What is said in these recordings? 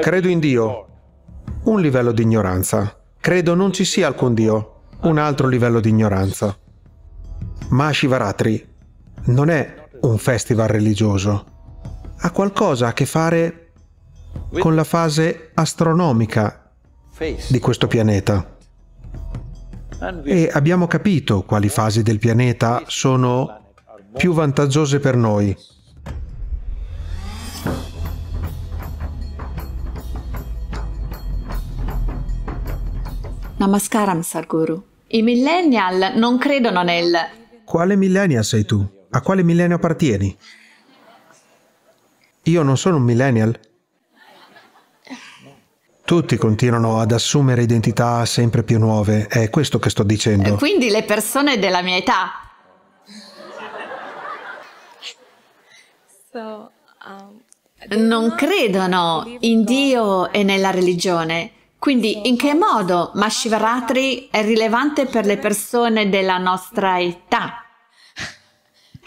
Credo in Dio. Un livello di ignoranza. Credo non ci sia alcun Dio. Un altro livello di ignoranza. Ma Shivaratri non è un festival religioso. Ha qualcosa a che fare con la fase astronomica di questo pianeta. E abbiamo capito quali fasi del pianeta sono più vantaggiose per noi. Namaskaram, Sadhguru. I millennial non credono nel... Quale millennial sei tu? A quale millennio appartieni? Io non sono un millennial. Tutti continuano ad assumere identità sempre più nuove, è questo che sto dicendo. Quindi le persone della mia età. Um, non credono in Dio e nella religione, quindi in che modo Mashivaratri è rilevante per le persone della nostra età?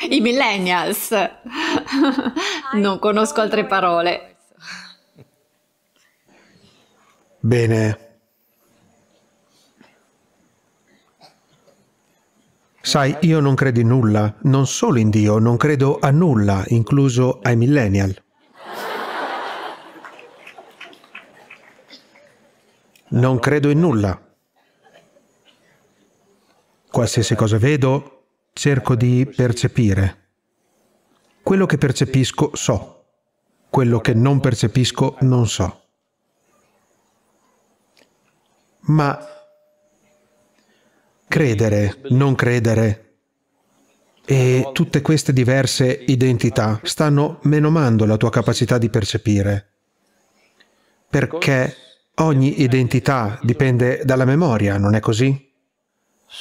I millennials. non conosco altre parole. Bene. Sai, io non credo in nulla, non solo in Dio, non credo a nulla, incluso ai millennial. non credo in eh, nulla. Qualsiasi cosa vedo, cerco di percepire. Quello che percepisco so, quello che non percepisco non so. Ma credere, non credere, e tutte queste diverse identità stanno menomando la tua capacità di percepire, perché Ogni identità dipende dalla memoria, non è così?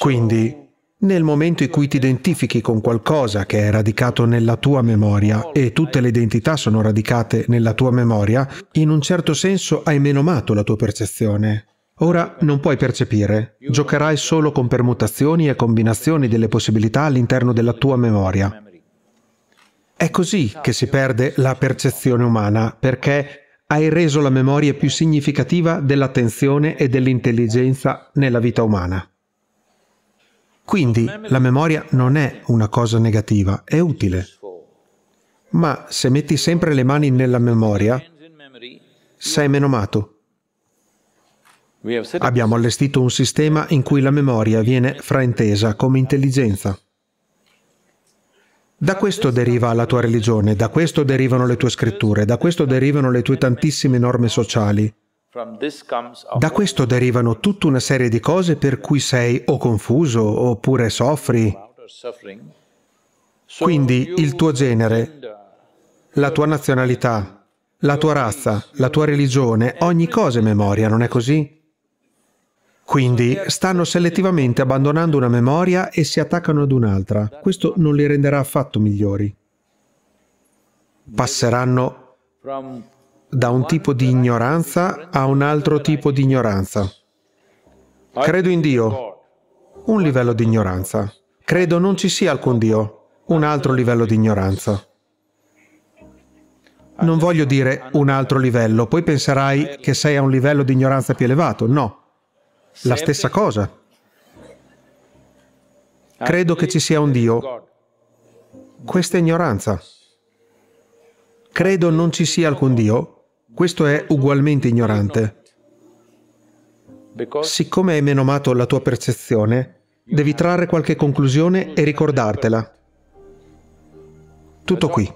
Quindi, nel momento in cui ti identifichi con qualcosa che è radicato nella tua memoria e tutte le identità sono radicate nella tua memoria, in un certo senso hai menomato la tua percezione. Ora non puoi percepire, giocherai solo con permutazioni e combinazioni delle possibilità all'interno della tua memoria. È così che si perde la percezione umana, perché hai reso la memoria più significativa dell'attenzione e dell'intelligenza nella vita umana. Quindi la memoria non è una cosa negativa, è utile. Ma se metti sempre le mani nella memoria, sei menomato. Abbiamo allestito un sistema in cui la memoria viene fraintesa come intelligenza. Da questo deriva la tua religione, da questo derivano le tue scritture, da questo derivano le tue tantissime norme sociali. Da questo derivano tutta una serie di cose per cui sei o confuso oppure soffri. Quindi il tuo genere, la tua nazionalità, la tua razza, la tua religione, ogni cosa è memoria, non è così? Quindi stanno selettivamente abbandonando una memoria e si attaccano ad un'altra. Questo non li renderà affatto migliori. Passeranno da un tipo di ignoranza a un altro tipo di ignoranza. Credo in Dio. Un livello di ignoranza. Credo non ci sia alcun Dio. Un altro livello di ignoranza. Non voglio dire un altro livello, poi penserai che sei a un livello di ignoranza più elevato. No, la stessa cosa. Credo che ci sia un Dio. Questa è ignoranza. Credo non ci sia alcun Dio. Questo è ugualmente ignorante. Siccome hai menomato la tua percezione, devi trarre qualche conclusione e ricordartela. Tutto qui.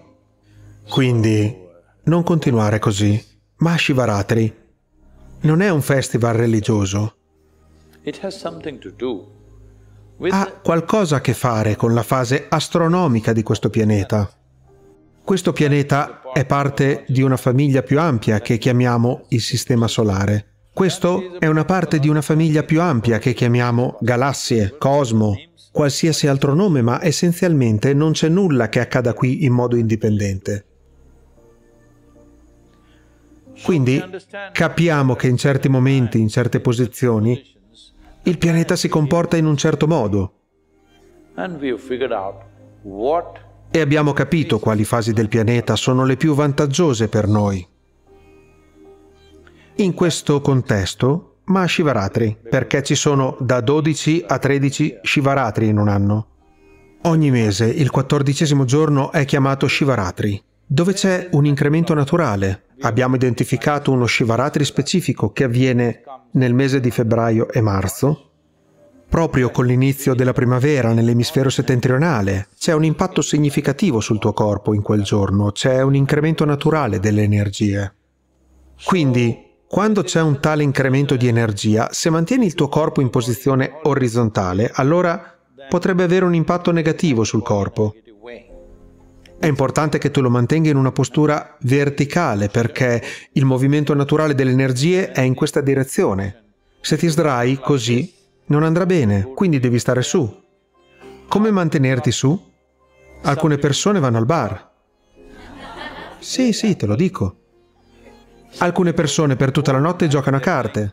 Quindi, non continuare così. Ma Shivaratri non è un festival religioso ha qualcosa a che fare con la fase astronomica di questo pianeta. Questo pianeta è parte di una famiglia più ampia che chiamiamo il Sistema Solare. Questo è una parte di una famiglia più ampia che chiamiamo galassie, cosmo, qualsiasi altro nome, ma essenzialmente non c'è nulla che accada qui in modo indipendente. Quindi capiamo che in certi momenti, in certe posizioni, il pianeta si comporta in un certo modo. E abbiamo capito quali fasi del pianeta sono le più vantaggiose per noi. In questo contesto, ma Shivaratri, perché ci sono da 12 a 13 Shivaratri in un anno. Ogni mese, il quattordicesimo giorno è chiamato Shivaratri, dove c'è un incremento naturale, Abbiamo identificato uno Shivaratri specifico che avviene nel mese di febbraio e marzo. Proprio con l'inizio della primavera nell'emisfero settentrionale c'è un impatto significativo sul tuo corpo in quel giorno, c'è un incremento naturale delle energie. Quindi, quando c'è un tale incremento di energia, se mantieni il tuo corpo in posizione orizzontale, allora potrebbe avere un impatto negativo sul corpo è importante che tu lo mantenga in una postura verticale perché il movimento naturale delle energie è in questa direzione. Se ti sdrai così non andrà bene, quindi devi stare su. Come mantenerti su? Alcune persone vanno al bar. Sì, sì, te lo dico. Alcune persone per tutta la notte giocano a carte.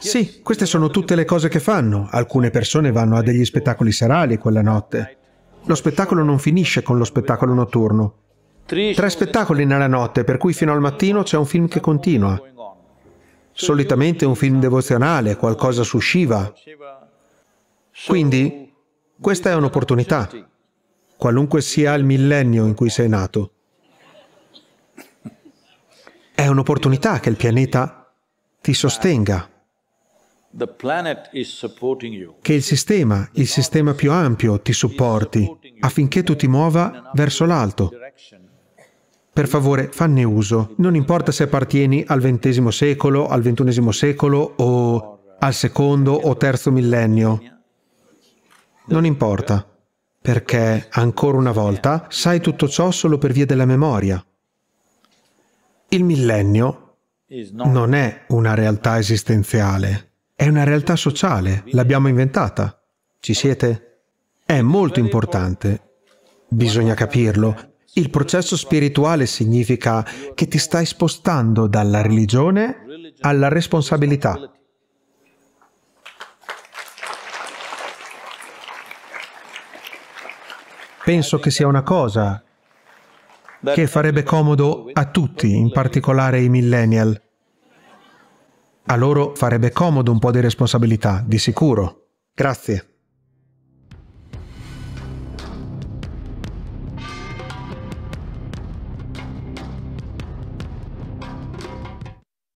Sì, queste sono tutte le cose che fanno. Alcune persone vanno a degli spettacoli serali quella notte. Lo spettacolo non finisce con lo spettacolo notturno. Tre spettacoli nella notte, per cui fino al mattino c'è un film che continua. Solitamente un film devozionale, qualcosa su Shiva. Quindi, questa è un'opportunità, qualunque sia il millennio in cui sei nato. È un'opportunità che il pianeta ti sostenga. Che il sistema, il sistema più ampio, ti supporti affinché tu ti muova verso l'alto. Per favore, fanne uso. Non importa se appartieni al XX secolo, al XXI secolo o al secondo o terzo millennio. Non importa, perché, ancora una volta, sai tutto ciò solo per via della memoria. Il millennio non è una realtà esistenziale. È una realtà sociale, l'abbiamo inventata. Ci siete? È molto importante. Bisogna capirlo. Il processo spirituale significa che ti stai spostando dalla religione alla responsabilità. Penso che sia una cosa che farebbe comodo a tutti, in particolare i millennial. A loro farebbe comodo un po' di responsabilità, di sicuro. Grazie.